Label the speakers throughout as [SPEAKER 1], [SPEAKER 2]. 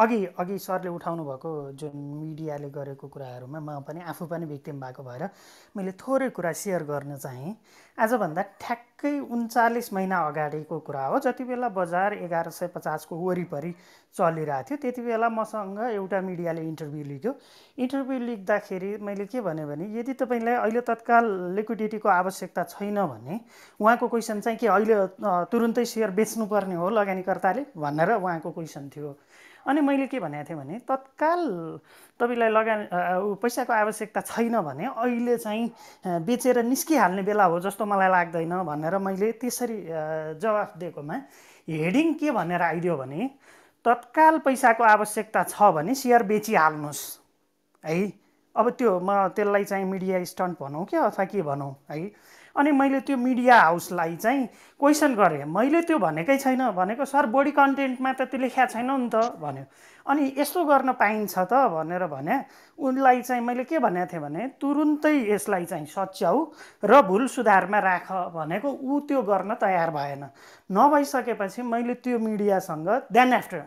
[SPEAKER 1] अघि अघि सरले उठाउनु भएको जुन मिडियाले गरेको कुराहरूमा म पनि आफू पनि भिक्टिम भएको भएर मैले थोरै कुरा सेयर गर्न चाहेँ आजभन्दा ठ्याक्कै उन्चालिस महिना अगाडिको कुरा हो जति बेला बजार एघार सय पचासको वरिपरि चलिरहेको थियो त्यति बेला मसँग एउटा मिडियाले इन्टरभ्यू लिख्यो इन्टरभ्यू लेख्दाखेरि मैले के भने भने यदि तपाईँलाई अहिले तत्काल लिक्विडिटीको आवश्यकता छैन भने उहाँको क्वेसन चाहिँ के अहिले तुरुन्तै सेयर बेच्नुपर्ने हो लगानीकर्ताले भनेर उहाँको क्वेसन थियो अनि मैले के भनेको थिएँ भने तत्काल तपाईँलाई लगान पैसाको आवश्यकता छैन भने अहिले चाहिँ बेचेर निस्किहाल्ने बेला हो जस्तो मलाई लाग्दैन भनेर मैले त्यसरी जवाफ दिएकोमा हेडिङ के भनेर आइदियो भने तत्काल पैसाको आवश्यकता छ भने सेयर बेचिहाल्नुहोस् है अब त्यो म त्यसलाई चाहिँ मिडिया स्टन्ट भनौँ क्या अथवा के भनौँ है अनि मैले त्यो मिडिया हाउसलाई चाहिँ क्वेसन गरेँ मैले त्यो भनेकै छैन भनेको सर बडी कन्टेन्टमा त त्यो लेखा छैन नि त भन्यो अनि यस्तो गर्न पाइन्छ त भनेर भने उनलाई चाहिँ मैले के भनेको थिएँ भने तुरुन्तै यसलाई चाहिँ सच्याउ र भुल सुधारमा राख भनेको ऊ त्यो गर्न तयार भएन नभइसकेपछि मैले त्यो मिडियासँग देन आफ्टर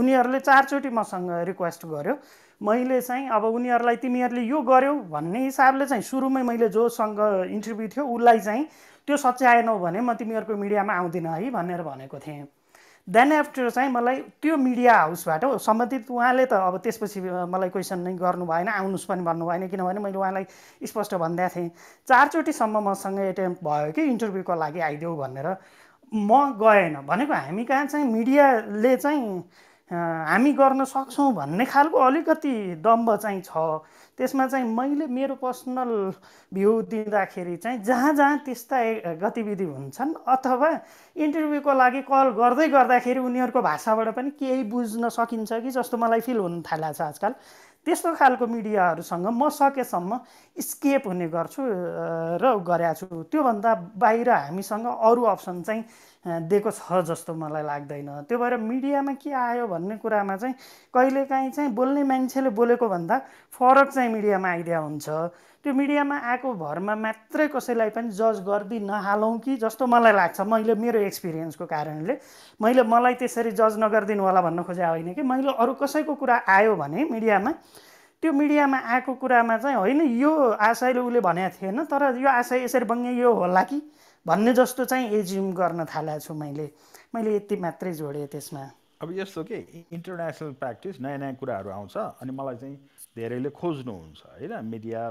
[SPEAKER 1] उनीहरूले चारचोटि मसँग रिक्वेस्ट गर्यो मैले चाहिँ अब उनीहरूलाई तिमीहरूले यो गर्यौ भन्ने हिसाबले चाहिँ सुरुमै मैले जोसँग इन्टरभ्यू थियो उसलाई चाहिँ त्यो सच्याएनौ भने म तिमीहरूको मिडियामा आउँदिन है भनेर भनेको थिएँ देन आफ्टर चाहिँ मलाई त्यो मिडिया हाउसबाट सम्बन्धित उहाँले त अब त्यसपछि मलाई क्वेसन नै गर्नु भएन आउनुहोस् पनि भन्नु भएन किनभने मैले उहाँलाई स्पष्ट भनिदिएको थिएँ चारचोटिसम्म मसँग एटेम्प भयो कि इन्टरभ्यूको लागि आइदेऊ भनेर म गएन भनेको हामी कहाँ चाहिँ मिडियाले चाहिँ हामी गर्न सक्छौँ भन्ने खालको अलिकति दम्ब चाहिँ छ त्यसमा चाहिँ मैले मेरो पर्सनल भ्यू दिँदाखेरि चाहिँ जहाँ जहाँ त्यस्ता गतिविधि हुन्छन् अथवा इन्टरभ्यूको लागि कल गर्दै गर्दाखेरि उनीहरूको भाषाबाट पनि केही बुझ्न सकिन्छ कि जस्तो मलाई फिल हुन थालेको छ आजकल त्यस्तो खालको मिडियाहरूसँग म सकेसम्म स्केप हुने गर्छु र गरेका छु त्योभन्दा बाहिर हामीसँग अरू अप्सन चाहिँ दिएको छ जस्तो मलाई लाग्दैन त्यो भएर मिडियामा के आयो भन्ने कुरामा चाहिँ कहिलेकाहीँ चाहिँ बोल्ने मान्छेले बोलेको भन्दा फरक चाहिँ मिडियामा आइदिया हुन्छ त्यो मिडियामा आएको भरमा मात्रै कसैलाई पनि जज गर्दै नहालौँ कि जस्तो मलाई लाग्छ मैले मेरो एक्सपिरियन्सको कारणले मैले मलाई त्यसरी जज नगरिदिनु होला भन्न खोजेको होइन कि मैले अरू कसैको कुरा आयो भने मिडियामा त्यो मिडियामा आएको कुरामा चाहिँ होइन यो आशयले उसले भनेको थिएन तर यो आशय यसरी बङ्गे यो होला कि भन्ने जस्तो चाहिँ एज्युम गर्न थालेको छु मैले मैले यति मात्रै जोडेँ त्यसमा
[SPEAKER 2] अब यस्तो के इन्टरनेसनल प्र्याक्टिस नयाँ नयाँ कुराहरू आउँछ अनि मलाई चाहिँ धेरैले खोज्नुहुन्छ होइन मिडिया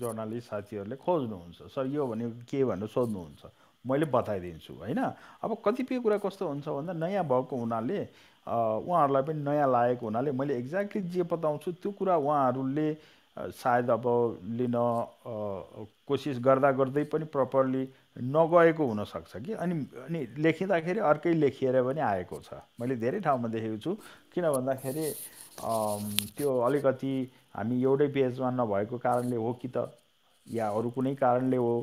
[SPEAKER 2] जर्नलिस्ट साथीहरूले खोज्नुहुन्छ सर यो भनेको के भनेर सोध्नुहुन्छ मैले बताइदिन्छु होइन अब कतिपय कुरा कस्तो हुन्छ भन्दा नयाँ भएको हुनाले उहाँहरूलाई पनि नयाँ लागेको हुनाले मैले एक्ज्याक्टली जे बताउँछु त्यो कुरा उहाँहरूले सायद अब लिन कोसिस गर्दा गर्दै पनि प्रपरली नगएको हुनसक्छ कि अनि अनि लेखिँदाखेरि अर्कै लेखिएर पनि आएको छ मैले धेरै ठाउँमा देखेको छु किन भन्दाखेरि त्यो अलिकति हामी एउटै पेजमा नभएको कारणले हो कि त या अरू कुनै कारणले हो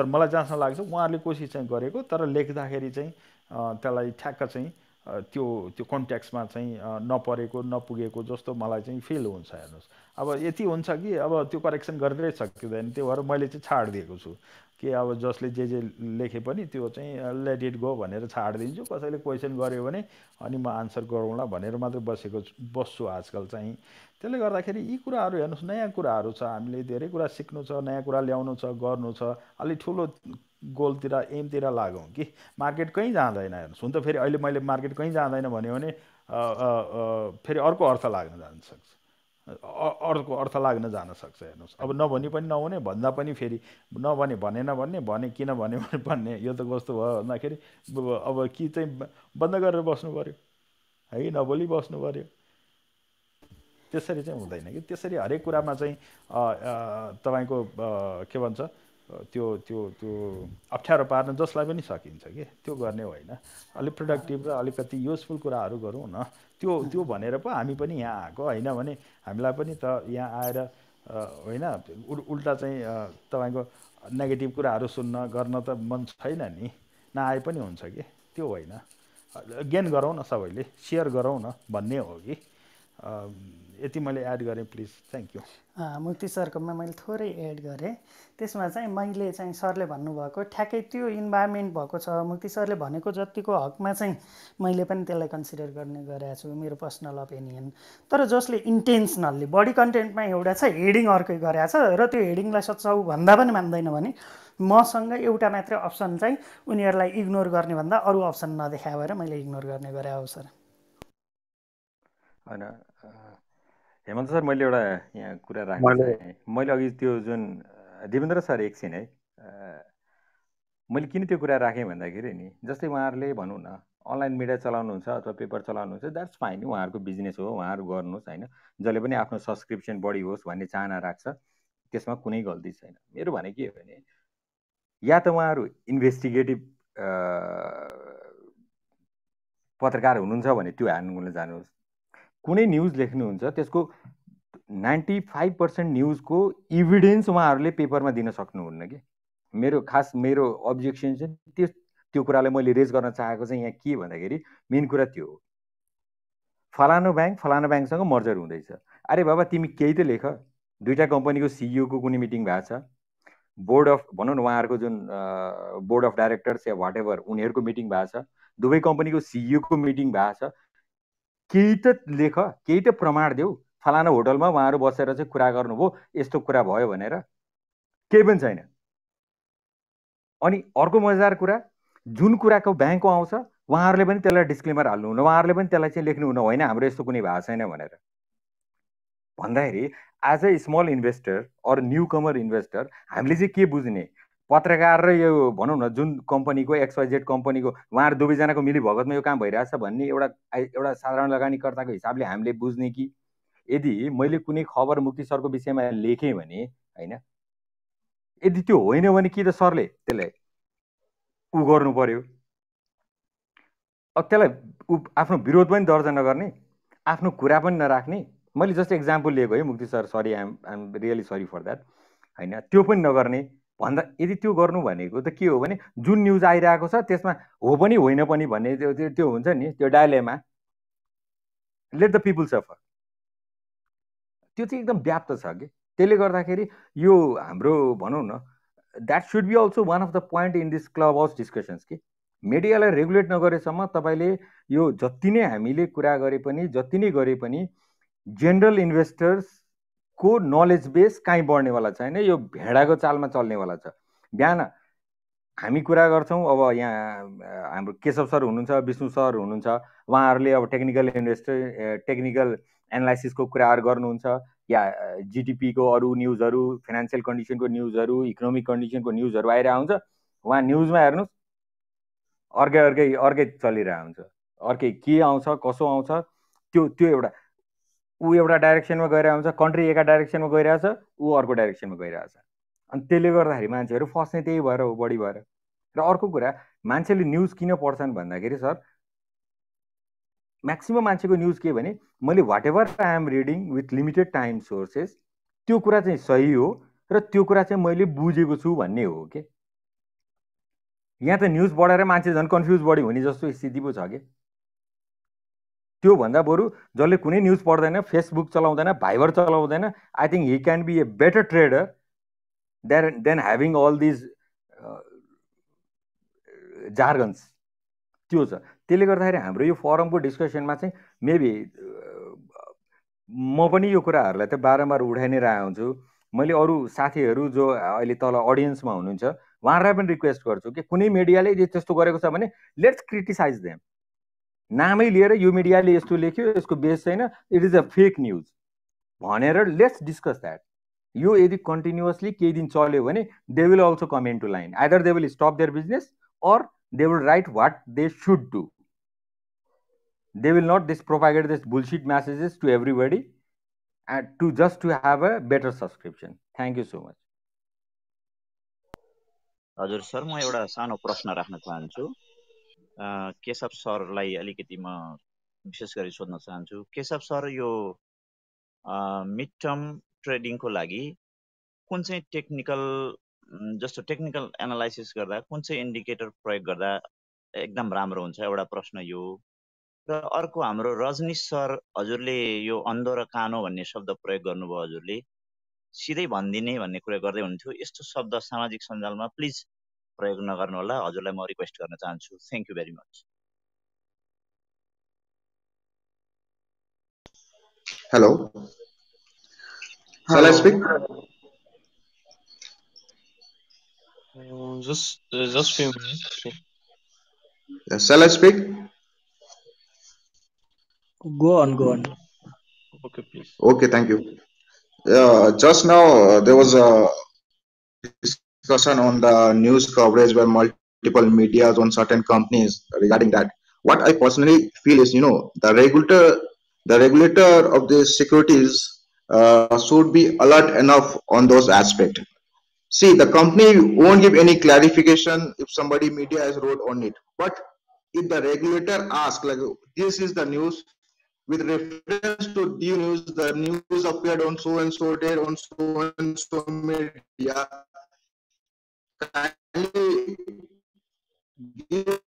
[SPEAKER 2] तर मलाई जहाँसम्म लाग्छ उहाँहरूले कोसिस चाहिँ गरेको तर लेख्दाखेरि चाहिँ त्यसलाई ठ्याक्क चाहिँ त्यो त्यो कन्ट्याक्समा चाहिँ नपरेको नपुगेको जस्तो मलाई चाहिँ फिल हुन्छ हेर्नुहोस् अब यति हुन्छ कि अब त्यो करेक्सन गरेरै सकिँदैन त्यो भएर मैले चाहिँ छाडिदिएको छु कि अब जसले जे जे लेखे पनि त्यो चाहिँ लेट इट गो भनेर छाडिदिन्छु कसैले क्वेसन गऱ्यो भने अनि म आन्सर गरौँला भनेर मात्रै बसेको बस्छु आजकल चाहिँ त्यसले गर्दाखेरि यी कुराहरू हेर्नुहोस् नयाँ कुराहरू छ हामीले धेरै कुरा सिक्नु छ नयाँ कुरा ल्याउनु छ गर्नु छ अलिक ठुलो गोलतिर एमतिर लागौँ कि मार्केट कहीँ जाँदैन हेर्नुहोस् हुन त फेरि अहिले मैले मार्केट कहीँ जाँदैन भन्यो भने फेरि अर्को अर्थ लाग्न जान सक्छ अर्को अर्थ लाग्न जान सक्छ हेर्नुहोस् अब नभनी पनि नहुने भन्दा पनि फेरि नभने भनेन भन्ने भने किन भने भन्ने यो त कस्तो भयो भन्दाखेरि अब कि चाहिँ बन्द गरेर बस्नु पऱ्यो है नबोली बस्नु पऱ्यो त्यसरी चाहिँ हुँदैन कि त्यसरी हरेक कुरामा चाहिँ तपाईँको के भन्छ त्यो त्यो त्यो अप्ठ्यारो पार्न जसलाई पनि सकिन्छ कि त्यो गर्ने होइन अलिक प्रोडक्टिभ र अलिकति युजफुल कुराहरू गरौँ न त्यो त्यो भनेर पो हामी पनि यहाँ आएको होइन भने हामीलाई पनि त यहाँ आएर होइन उल्टा चाहिँ तपाईँको नेगेटिभ कुराहरू सुन्न गर्न त मन छैन नि नआए पनि हुन्छ कि त्यो होइन गेन गरौँ न सबैले सेयर गरौँ न भन्ने हो कि यति मैले एड गरेँ प्लिज थ्याङ्क यू
[SPEAKER 1] मुक्ति सरकोमा मैले थोरै एड गरेँ त्यसमा चाहिँ मैले चाहिँ सरले भन्नुभएको ठ्याक्कै त्यो इन्भाइरोमेन्ट भएको छ मुक्ति सरले भनेको जतिको हकमा चाहिँ मैले पनि त्यसलाई कन्सिडर गर्ने गरेको छु मेरो पर्सनल ओपिनियन तर जसले इन्टेन्सनल्ली बडी कन्टेन्टमा एउटा छ हेडिङ अर्कै गरेको छ र त्यो हेडिङलाई सच्याउ भन्दा पनि मान्दैन भने मसँग एउटा मात्रै अप्सन चाहिँ उनीहरूलाई इग्नोर गर्ने भन्दा अरू अप्सन भएर मैले इग्नोर गर्ने गरे अवसर
[SPEAKER 3] होइन हेमन्त सर मैले एउटा यहाँ कुरा राख्नु मैले अघि त्यो जुन देवेन्द्र सर एकछिन है मैले किन त्यो कुरा राखेँ भन्दाखेरि नि जस्तै उहाँहरूले भनौँ न अनलाइन मिडिया चलाउनुहुन्छ अथवा पेपर चलाउनुहुन्छ द्याट्स फाइन उहाँहरूको बिजनेस हो उहाँहरू गर्नुहोस् होइन जसले पनि आफ्नो सब्सक्रिप्सन बढी होस् भन्ने चाहना राख्छ त्यसमा कुनै गल्ती छैन मेरो भने के हो भने या त उहाँहरू इन्भेस्टिगेटिभ पत्रकार हुनुहुन्छ भने त्यो हान्नुलाई जानुहोस् कुनै न्युज लेख्नुहुन्छ त्यसको नाइन्टी फाइभ पर्सेन्ट न्युजको इभिडेन्स उहाँहरूले पेपरमा दिन सक्नुहुन्न कि मेरो खास मेरो अब्जेक्सन चाहिँ त्यो त्यो कुरालाई मैले रेज गर्न चाहेको चाहिँ यहाँ के भन्दाखेरि मेन कुरा त्यो हो फलानु ब्याङ्क फलानु ब्याङ्कसँग मर्जर हुँदैछ अरे बाबा तिमी केही त लेख दुइटा कम्पनीको सिइओको e कुनै मिटिङ भएको छ बोर्ड अफ भनौँ न उहाँहरूको जुन बोर्ड अफ डाइरेक्टर्स या वाट एभर उनीहरूको मिटिङ भएको छ दुवै कम्पनीको सिइओको मिटिङ भएको छ केही त लेख केही त प्रमाण देऊ फलाना होटलमा उहाँहरू बसेर चाहिँ कुरा गर्नुभयो यस्तो कुरा भयो भनेर केही पनि छैन अनि अर्को मजेदार कुरा जुन कुराको ब्याङ्कको आउँछ उहाँहरूले पनि त्यसलाई डिस्क्लेमर हाल्नुहुन्न उहाँहरूले पनि त्यसलाई चाहिँ लेख्नुहुन्न होइन हाम्रो यस्तो कुनै भएको छैन भनेर भन्दाखेरि as a small investor or newcomer investor हामीले चाहिँ के बुझ्ने पत्रकार र यो भनौँ न जुन कम्पनीको एक्सवाइजेड कम्पनीको उहाँहरू दुवैजनाको मिलीभगतमा यो काम भइरहेछ भन्ने एउटा एउटा साधारण लगानीकर्ताको हिसाबले हामीले बुझ्ने कि यदि मैले कुनै खबर मुक्ति सरको विषयमा लेखेँ भने होइन यदि त्यो होइन भने कि त सरले त्यसलाई ऊ गर्नु पर्यो अब त्यसलाई ऊ आफ्नो विरोध पनि दर्जा नगर्ने आफ्नो कुरा पनि नराख्ने मैले जस्तै एक्जाम्पल लिएको है Mukti sir sorry I'm I'm really sorry for that होइन त्यो पनि नगर्ने भन्दा यदि त्यो गर्नु भनेको त के हो भने जुन न्युज आइरहेको छ त्यसमा हो पनि होइन पनि भन्ने त्यो त्यो हुन्छ नि त्यो dilemma let the people suffer त्यो चाहिँ एकदम व्याप्त छ कि त्यसले गर्दाखेरि यो हाम्रो भनौँ न that should be also one of the point in this Clubhouse discussions कि मिडियालाई रेगुलेट नगरेसम्म तपाईँले यो जति नै हामीले कुरा गरे पनि जति नै गरे पनि जेनरल इन्भेस्टर्स को नलेज बेस काहीँ बढ्नेवाला छ होइन यो भेडाको चालमा चल्नेवाला छ बिहान हामी कुरा गर्छौँ अब यहाँ हाम्रो केशव सर हुनुहुन्छ विष्णु सर हुनुहुन्छ उहाँहरूले अब टेक्निकल इन्भेस्ट टेक्निकल एनालाइसिसको कुराहरू गर्नुहुन्छ या जिडिपीको अरू न्युजहरू फाइनेन्सियल कन्डिसनको न्युजहरू इकोनोमिक कन्डिसनको न्युजहरू आइरहेको हुन्छ उहाँ न्युजमा हेर्नुहोस् अर्कै अर्कै अर्कै चलिरहेको हुन्छ अर्कै के आउँछ कसो आउँछ त्यो त्यो एउटा ऊ एउटा डाइरेक्सनमा गइरहेको हुन्छ कन्ट्री एका डाइरेक्सनमा गइरहेछ ऊ अर्को डाइरेक्सनमा गइरहेछ अनि त्यसले गर्दाखेरि मान्छेहरू फस्ने त्यही भएर हो बढी भएर र अर्को कुरा मान्छेले न्युज किन पढ्छन् भन्दाखेरि सर म्याक्सिमम् मान्छेको न्युज के भने मैले whatever I am reading with limited time sources त्यो कुरा चाहिँ सही हो र त्यो कुरा चाहिँ मैले बुझेको छु भन्ने हो कि यहाँ त न्युज बढाएर मान्छे झन् कन्फ्युज बढी हुने जस्तो स्थिति पो छ कि त्योभन्दा बरु जसले कुनै न्युज पढ्दैन फेसबुक चलाउँदैन भाइबर चलाउँदैन I think he can be a better trader than than having all these jargons त्यो छ त्यसले गर्दाखेरि हाम्रो यो फोरमको डिस्कसनमा चाहिँ मेबी म पनि यो कुराहरूलाई त बारम्बार उठाइ नै रहेको हुन्छु मैले अरू साथीहरू जो अहिले तल अडियन्समा हुनुहुन्छ उहाँहरूलाई पनि रिक्वेस्ट गर्छु कि कुनै मिडियाले यदि त्यस्तो गरेको छ भने लेट्स क्रिटिसाइज देम नामै लिएर यो मिडियाले यस्तो लेख्यो यसको बेस छैन it is a fake news भनेर लेट्स डिस्कस द्याट यो यदि कन्टिन्युसली केही दिन चल्यो भने they will also come into line either they will stop their business or they will write what they should do they will not this provided this bullshit messages to body and to just to have a better subscription thank you so much
[SPEAKER 1] हजुर sir म एउटा सानो प्रश्न राख्न चाहन्छु केशव सरलाई अलिकति म विशेष गरी सोध्न चाहन्छु केशव सर यो मिड टर्म ट्रेडिङको लागि कुन चाहिँ टेक्निकल जस्तो टेक्निकल एनालाइसिस गर्दा कुन चाहिँ इन्डिकेटर प्रयोग गर्दा एकदम राम्रो हुन्छ एउटा प्रश्न यो र अर्को हाम्रो रजनीश सर हजुरले यो अन्धो र कानो भन्ने शब्द प्रयोग गर्नुभयो हजुरले सिधै भनिदिने भन्ने कुरा गर्दै हुनुहुन्थ्यो यस्तो शब्द सामाजिक सञ्जालमा प्लिज प्रयोग नगर्नु होला हजुरलाई म रिक्वेस्ट गर्न चाहन्छु thank you very much
[SPEAKER 3] hello Shall I speak?
[SPEAKER 2] Uh, just, uh, just few minutes. Shall I speak? Go on, go on. Okay, please. Okay, thank you. Uh, just now there was a discussion on the news coverage by multiple medias on
[SPEAKER 3] certain companies regarding that. What I personally feel is, you know, the regulator, the
[SPEAKER 2] regulator of the securities uh, should be alert enough on those aspects. See, the company won't give any clarification if somebody media has wrote on it. But if the regulator asks, like, this is the news, with reference to the news, the news appeared on so and so date, on so and so media. Ele